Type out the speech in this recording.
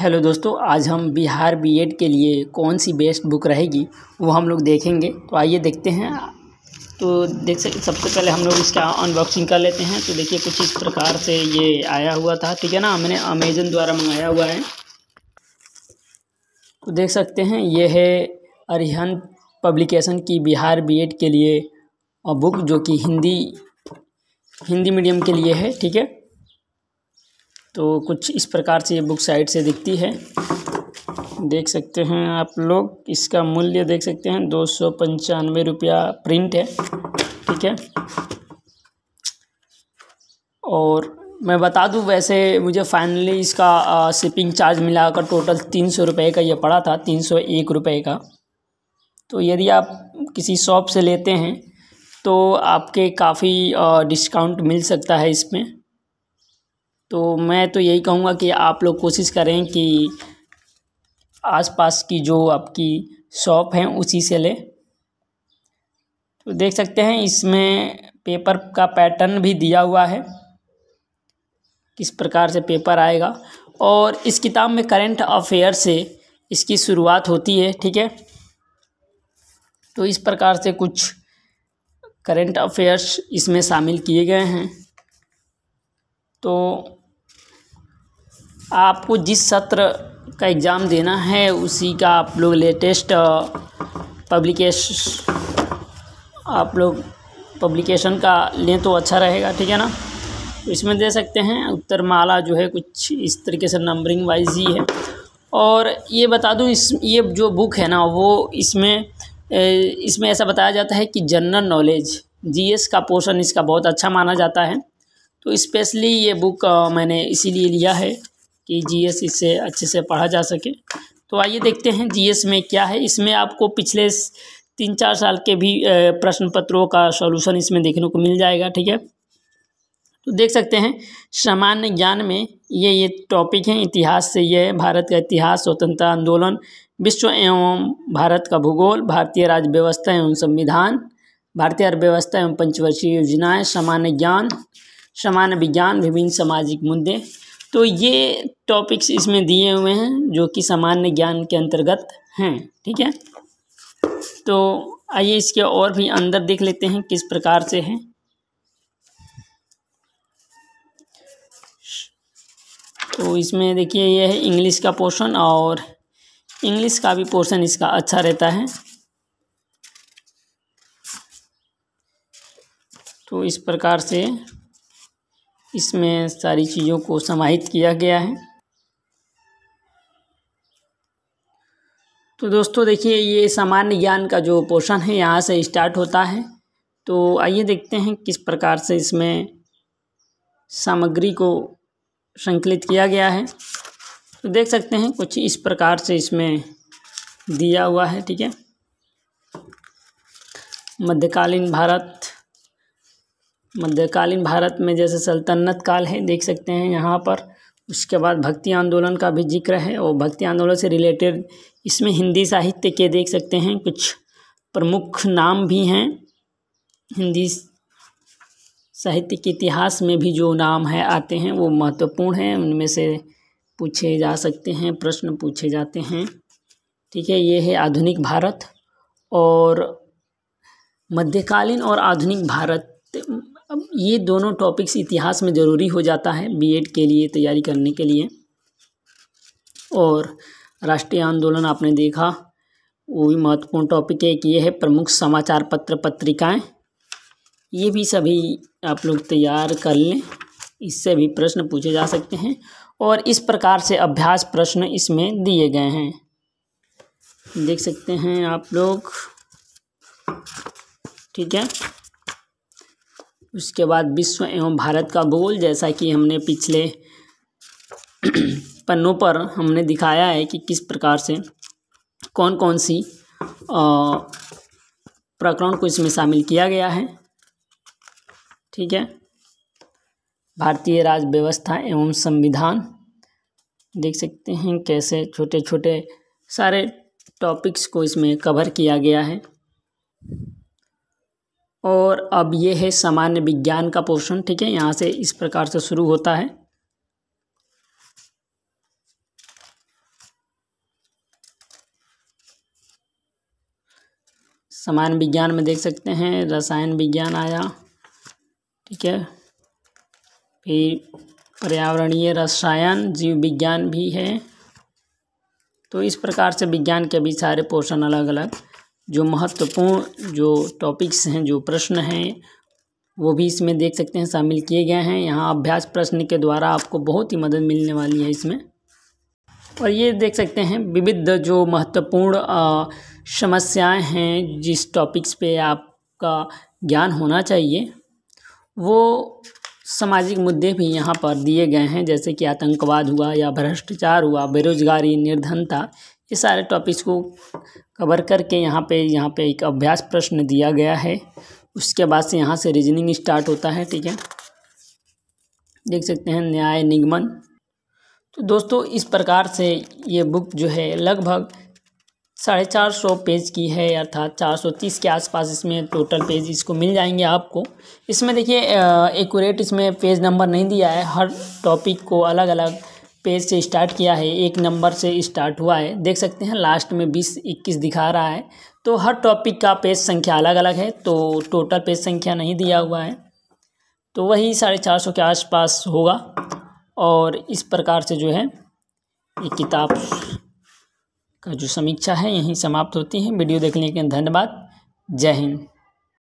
hello दोस्तों आज हम बिहार बीएड के लिए कौन सी बेस्ट बुक रहेगी वो हम लोग देखेंगे तो आइए देखते हैं तो देख सकते सबसे पहले हम लोग इसका अनबॉक्सिंग कर लेते हैं तो देखिए कुछ इस प्रकार से ये आया हुआ था ठीक है ना मैंने अमेजन द्वारा मंगाया हुआ है तो देख सकते हैं ये है अरिहंत पब्लिकेशन की बिहार बी के लिए बुक जो कि हिंदी हिंदी मीडियम के लिए है ठीक है तो कुछ इस प्रकार से ये बुक साइड से दिखती है देख सकते हैं आप लोग इसका मूल्य देख सकते हैं दो सौ पंचानवे रुपया प्रिंट है ठीक है और मैं बता दूं वैसे मुझे फाइनली इसका शिपिंग चार्ज मिलाकर टोटल तीन सौ रुपये का ये पड़ा था तीन सौ एक रुपये का तो यदि आप किसी शॉप से लेते हैं तो आपके काफ़ी डिस्काउंट मिल सकता है इसमें तो मैं तो यही कहूँगा कि आप लोग कोशिश करें कि आसपास की जो आपकी शॉप हैं उसी से लें तो देख सकते हैं इसमें पेपर का पैटर्न भी दिया हुआ है किस प्रकार से पेपर आएगा और इस किताब में करंट अफेयर से इसकी शुरुआत होती है ठीक है तो इस प्रकार से कुछ करंट अफेयर्स इसमें शामिल किए गए हैं तो आपको जिस सत्र का एग्ज़ाम देना है उसी का आप लोग लेटेस्ट पब्लिकेश आप लोग पब्लिकेशन का लें तो अच्छा रहेगा ठीक है ना इसमें दे सकते हैं उत्तर माला जो है कुछ इस तरीके से नंबरिंग वाइज ही है और ये बता दूँ इस ये जो बुक है ना वो इसमें इसमें ऐसा बताया जाता है कि जनरल नॉलेज जीएस का पोर्शन इसका बहुत अच्छा माना जाता है तो स्पेशली ये बुक मैंने इसीलिए लिया है कि जीएस इससे अच्छे से पढ़ा जा सके तो आइए देखते हैं जीएस में क्या है इसमें आपको पिछले तीन चार साल के भी प्रश्न पत्रों का सॉल्यूशन इसमें देखने को मिल जाएगा ठीक है तो देख सकते हैं सामान्य ज्ञान में ये ये टॉपिक हैं इतिहास से ये है भारत का इतिहास स्वतंत्रता आंदोलन विश्व एवं भारत का भूगोल भारतीय राज्य व्यवस्था एवं संविधान भारतीय अर्थव्यवस्था एवं पंचवर्षीय योजनाएं सामान्य ज्ञान सामान्य विज्ञान विभिन्न सामाजिक मुद्दे तो ये टॉपिक्स इसमें दिए हुए हैं जो कि सामान्य ज्ञान के अंतर्गत हैं ठीक है तो आइए इसके और भी अंदर देख लेते हैं किस प्रकार से है तो इसमें देखिए ये है इंग्लिश का पोर्शन और इंग्लिश का भी पोर्शन इसका अच्छा रहता है तो इस प्रकार से इसमें सारी चीज़ों को समाहित किया गया है तो दोस्तों देखिए ये सामान्य ज्ञान का जो पोषण है यहाँ से स्टार्ट होता है तो आइए देखते हैं किस प्रकार से इसमें सामग्री को संकलित किया गया है तो देख सकते हैं कुछ इस प्रकार से इसमें दिया हुआ है ठीक है मध्यकालीन भारत मध्यकालीन भारत में जैसे सल्तनत काल है देख सकते हैं यहाँ पर उसके बाद भक्ति आंदोलन का भी जिक्र है और भक्ति आंदोलन से रिलेटेड इसमें हिंदी साहित्य के देख सकते हैं कुछ प्रमुख नाम भी हैं हिंदी साहित्य के इतिहास में भी जो नाम है आते हैं वो महत्वपूर्ण हैं उनमें से पूछे जा सकते हैं प्रश्न पूछे जाते हैं ठीक है ये है आधुनिक भारत और मध्यकालीन और आधुनिक भारत अब ये दोनों टॉपिक्स इतिहास में ज़रूरी हो जाता है बीएड के लिए तैयारी करने के लिए और राष्ट्रीय आंदोलन आपने देखा वो भी महत्वपूर्ण टॉपिक है कि ये है प्रमुख समाचार पत्र पत्रिकाएं ये भी सभी आप लोग तैयार कर लें इससे भी प्रश्न पूछे जा सकते हैं और इस प्रकार से अभ्यास प्रश्न इसमें दिए गए हैं देख सकते हैं आप लोग ठीक है उसके बाद विश्व एवं भारत का भूगोल जैसा कि हमने पिछले पन्नों पर हमने दिखाया है कि किस प्रकार से कौन कौन सी प्रकरण को इसमें शामिल किया गया है ठीक है भारतीय राज व्यवस्था एवं संविधान देख सकते हैं कैसे छोटे छोटे सारे टॉपिक्स को इसमें कवर किया गया है और अब ये है सामान्य विज्ञान का पोर्शन ठीक है यहाँ से इस प्रकार से शुरू होता है सामान्य विज्ञान में देख सकते हैं रसायन विज्ञान आया ठीक है फिर पर्यावरणीय रसायन जीव विज्ञान भी है तो इस प्रकार से विज्ञान के भी सारे पोर्शन अलग अलग जो महत्वपूर्ण जो टॉपिक्स हैं जो प्रश्न हैं वो भी इसमें देख सकते हैं शामिल किए गए हैं यहाँ अभ्यास प्रश्न के द्वारा आपको बहुत ही मदद मिलने वाली है इसमें और ये देख सकते हैं विविध जो महत्वपूर्ण समस्याएं हैं जिस टॉपिक्स पे आपका ज्ञान होना चाहिए वो सामाजिक मुद्दे भी यहाँ पर दिए गए हैं जैसे कि आतंकवाद हुआ या भ्रष्टाचार हुआ बेरोजगारी निर्धनता ये सारे टॉपिक्स को कवर करके यहाँ पे यहाँ पे एक अभ्यास प्रश्न दिया गया है उसके बाद से यहाँ से रीजनिंग स्टार्ट होता है ठीक है देख सकते हैं न्याय निगमन तो दोस्तों इस प्रकार से ये बुक जो है लगभग साढ़े चार सौ पेज की है अर्थात चार सौ तीस के आसपास इसमें टोटल पेज इसको मिल जाएंगे आपको इसमें देखिए एक्यूरेट इसमें पेज नंबर नहीं दिया है हर टॉपिक को अलग अलग पेज से स्टार्ट किया है एक नंबर से स्टार्ट हुआ है देख सकते हैं लास्ट में बीस इक्कीस दिखा रहा है तो हर टॉपिक का पेज संख्या अलग अलग है तो टोटल पेज संख्या नहीं दिया हुआ है तो वही साढ़े चार सौ के आसपास होगा और इस प्रकार से जो है ये किताब का जो समीक्षा है यहीं समाप्त होती है वीडियो देखने के लिए धन्यवाद जय हिंद